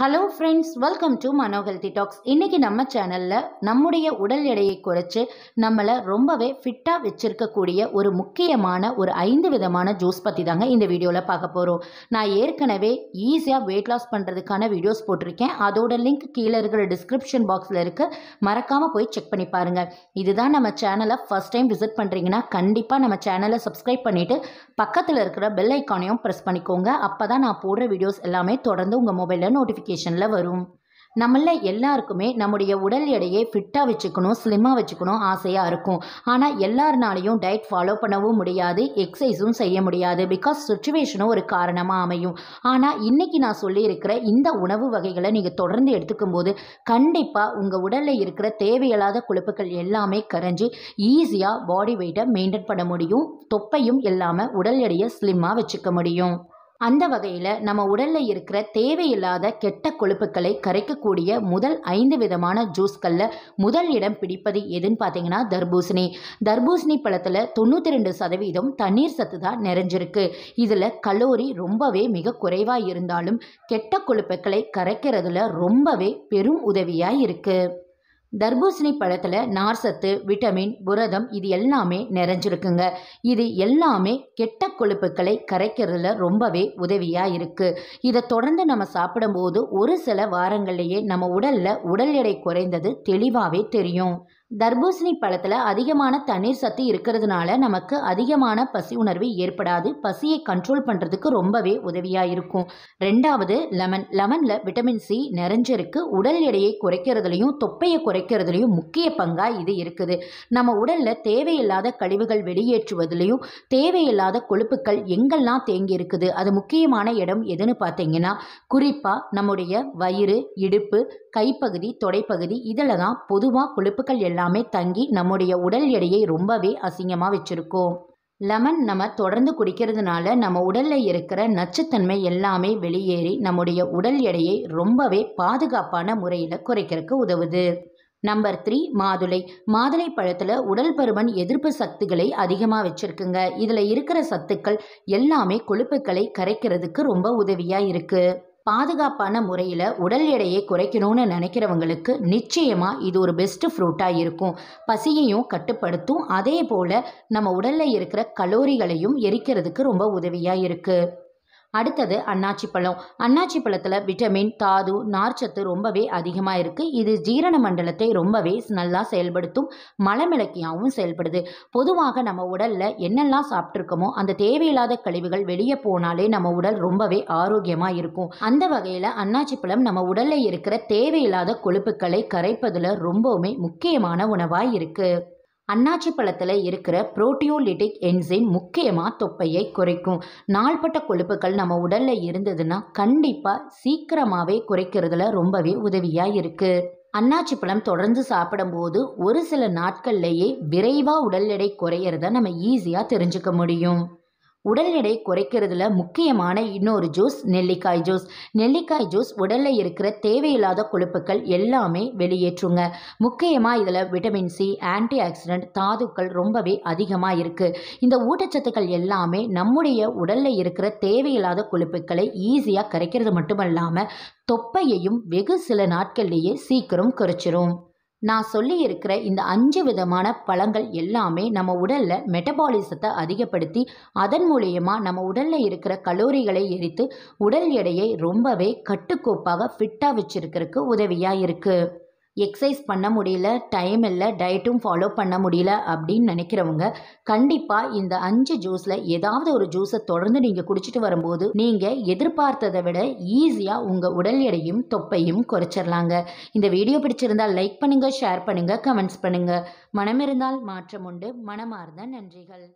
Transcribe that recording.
hello friends welcome to Mano healthy talks இன்றைக்கி நம்ம சேனலில் நம்முடைய உடல் எடையை குறைச்சி நம்மளை ரொம்பவே ஃபிட்டாக வச்சுருக்கக்கூடிய ஒரு முக்கியமான ஒரு ஐந்து விதமான ஜூஸ் பற்றி தாங்க இந்த வீடியோவில் பார்க்க போகிறோம் நான் ஏற்கனவே ஈஸியாக வெயிட் லாஸ் பண்ணுறதுக்கான வீடியோஸ் போட்டிருக்கேன் அதோட லிங்க் கீழே இருக்கிற டிஸ்கிரிப்ஷன் பாக்ஸில் இருக்குது மறக்காமல் போய் செக் பண்ணி பாருங்கள் இதுதான் நம்ம சேனலை ஃபஸ்ட் டைம் விசிட் பண்ணுறீங்கன்னா கண்டிப்பாக நம்ம சேனலை சப்ஸ்கிரைப் பண்ணிவிட்டு பக்கத்தில் இருக்கிற பெல் ஐக்கானையும் ப்ரெஸ் பண்ணிக்கோங்க அப்போ தான் நான் போடுற வீடியோஸ் எல்லாமே தொடர்ந்து உங்கள் மொபைலில் நோட்டிஃபிகேஷன் நோட்டிஃபிகேஷனில் வரும் நம்மள எல்லாருக்குமே நம்முடைய உடல் எடையை ஃபிட்டாக வச்சுக்கணும் ஸ்லிம்மாக வச்சுக்கணும் ஆசையாக இருக்கும் ஆனால் எல்லாருனாலையும் டயட் ஃபாலோ பண்ணவும் முடியாது எக்ஸசைஸும் செய்ய முடியாது பிகாஸ் சுச்சுவேஷனும் ஒரு காரணமாக அமையும் ஆனால் இன்றைக்கி நான் சொல்லியிருக்கிற இந்த உணவு வகைகளை நீங்கள் தொடர்ந்து எடுத்துக்கும் போது கண்டிப்பாக உங்கள் உடலில் இருக்கிற தேவையில்லாத கொழுப்புகள் எல்லாமே கரைஞ்சி ஈஸியாக பாடி வெயிட்டை மெயின்டைன் பண்ண முடியும் தொப்பையும் இல்லாமல் உடல் எடையை ஸ்லிம்மாக வச்சுக்க முடியும் அந்த வகையில் நம்ம உடலில் இருக்கிற தேவையில்லாத கெட்ட கொழுப்புக்களை கரைக்கக்கூடிய முதல் ஐந்து விதமான ஜூஸ்களில் முதல் இடம் பிடிப்பது எதுன்னு பார்த்தீங்கன்னா தர்பூசணி தர்பூசணி பழத்தில் தொண்ணூற்றி ரெண்டு சதவீதம் தண்ணீர் சத்து தான் நிறைஞ்சிருக்கு இதில் கலோரி ரொம்பவே மிக குறைவாக இருந்தாலும் கெட்ட கொழுப்புக்களை கரைக்கிறதுல ரொம்பவே பெரும் உதவியாக இருக்குது தர்பூசணி பழத்தில் நார்சத்து விட்டமின் புரதம் இது எல்லாமே நிறைஞ்சிருக்குங்க இது எல்லாமே கெட்ட கொழுப்புக்களை கரைக்கிறதுல ரொம்பவே உதவியாக இருக்குது இதை தொடர்ந்து நம்ம சாப்பிடும்போது ஒரு சில வாரங்கள்லேயே நம்ம உடலில் உடல் எடை குறைந்தது தெளிவாகவே தெரியும் தர்பூசணி பழத்தில் அதிகமான தண்ணீர் சத்து இருக்கிறதுனால நமக்கு அதிகமான பசி உணர்வு ஏற்படாது பசியை கண்ட்ரோல் பண்ணுறதுக்கு ரொம்பவே உதவியாக இருக்கும் ரெண்டாவது லெமன் லெமனில் விட்டமின் சி நிறைஞ்சிருக்கு உடல் எடையை குறைக்கிறதுலையும் தொப்பையை குறைக்கிறதுலையும் முக்கிய பங்காக இது இருக்குது நம்ம உடலில் தேவையில்லாத கழிவுகள் வெளியேற்றுவதிலையும் தேவையில்லாத கொழுப்புக்கள் எங்கெல்லாம் தேங்கி இருக்குது அது முக்கியமான இடம் எதுன்னு பார்த்தீங்கன்னா குறிப்பாக நம்முடைய வயிறு இடுப்பு கைப்பகுதி தொடைப்பகுதி இதில் தான் பொதுவாக கொழுப்புகள் எல்லாமே தங்கி நம்முடைய உடல் எடையை ரொம்பவே அசிங்கமாக வச்சுருக்கோம் லெமன் நம்ம தொடர்ந்து குடிக்கிறதுனால நம்ம உடலில் இருக்கிற நச்சுத்தன்மை எல்லாமே வெளியேறி நம்முடைய உடல் எடையை ரொம்பவே பாதுகாப்பான முறையில் குறைக்கிறதுக்கு உதவுது நம்பர் த்ரீ மாதுளை மாதுளை பழத்தில் உடல் பருமன் எதிர்ப்பு சக்திகளை அதிகமாக வச்சுருக்குங்க இதில் இருக்கிற சத்துக்கள் எல்லாமே கொழுப்புக்களை கரைக்கிறதுக்கு ரொம்ப உதவியாக இருக்குது பாதுகாப்பான முறையில் உடல் எடையை குறைக்கணும்னு நினைக்கிறவங்களுக்கு நிச்சயமாக இது ஒரு பெஸ்ட்டு ஃப்ரூட்டாக இருக்கும் பசியையும் கட்டுப்படுத்தும் அதே போல் நம்ம உடலில் இருக்கிற கலோரிகளையும் எரிக்கிறதுக்கு ரொம்ப உதவியாக இருக்குது அடுத்தது அன்னாச்சி பழம் அன்னாச்சி பழத்தில் விட்டமின் தாது நார்ச்சத்து ரொம்பவே அதிகமாக இருக்குது இது ஜீரண மண்டலத்தை ரொம்பவே நல்லா செயல்படுத்தும் மலமிளக்கியாகவும் செயல்படுது பொதுவாக நம்ம உடலில் என்னெல்லாம் சாப்பிட்ருக்கோமோ அந்த தேவையில்லாத கழிவுகள் வெளியே போனாலே நம்ம உடல் ரொம்பவே ஆரோக்கியமாக இருக்கும் அந்த வகையில் அன்னாச்சி பழம் நம்ம உடலில் இருக்கிற தேவையில்லாத கொழுப்புக்களை கரைப்பதில் ரொம்பவுமே முக்கியமான உணவாக இருக்குது அன்னாச்சி பழத்தில் இருக்கிற புரோட்டியோலிட்டிக் என்சைம் முக்கியமாக தொப்பையை குறைக்கும் நாள்பட்ட கொழுப்புகள் நம்ம உடலில் இருந்ததுன்னா கண்டிப்பாக சீக்கிரமாகவே குறைக்கிறதுல ரொம்பவே உதவியாக இருக்குது அன்னாச்சி பழம் தொடர்ந்து சாப்பிடும்போது ஒரு சில நாட்கள்லேயே விரைவாக உடல் எடை குறையிறத நம்ம ஈஸியாக தெரிஞ்சுக்க முடியும் உடல் எடை குறைக்கிறதுல முக்கியமான இன்னொரு ஜூஸ் நெல்லிக்காய் ஜூஸ் நெல்லிக்காய் ஜூஸ் உடலில் இருக்கிற தேவையில்லாத கொழுப்புக்கள் எல்லாமே வெளியேற்றுங்க முக்கியமாக இதில் விட்டமின் சி ஆன்டி ஆக்சிடென்ட் தாதுக்கள் ரொம்பவே அதிகமாக இருக்குது இந்த ஊட்டச்சத்துக்கள் எல்லாமே நம்முடைய உடலில் இருக்கிற தேவையில்லாத கொழுப்புக்களை ஈஸியாக கரைக்கிறது மட்டுமல்லாமல் தொப்பையையும் வெகு சில நாட்கள்லேயே சீக்கிரம் குறைச்சிரும் நான் சொல்லியிருக்கிற இந்த அஞ்சு விதமான பழங்கள் எல்லாமே நம்ம உடலில் மெட்டபாலிசத்தை அதிகப்படுத்தி அதன் மூலியமாக நம்ம உடலில் இருக்கிற கலோரிகளை எரித்து உடல் எடையை ரொம்பவே கட்டுக்கோப்பாக ஃபிட்டாக வச்சுருக்கிறதுக்கு உதவியாக இருக்குது எக்ஸசைஸ் பண்ண முடியல டைம் இல்லை டயட்டும் ஃபாலோ பண்ண முடியல அப்படின்னு நினைக்கிறவங்க கண்டிப்பாக இந்த அஞ்சு ஜூஸில் ஏதாவது ஒரு ஜூஸை தொடர்ந்து நீங்கள் குடிச்சிட்டு வரும்போது நீங்கள் எதிர்பார்த்ததை விட ஈஸியாக உங்கள் உடல் எடையும் தொப்பையும் குறைச்சிடலாங்க இந்த வீடியோ பிடிச்சிருந்தால் லைக் பண்ணுங்கள் ஷேர் பண்ணுங்கள் கமெண்ட்ஸ் பண்ணுங்கள் மனம் இருந்தால் மாற்றம் உண்டு மனமார்ந்த நன்றிகள்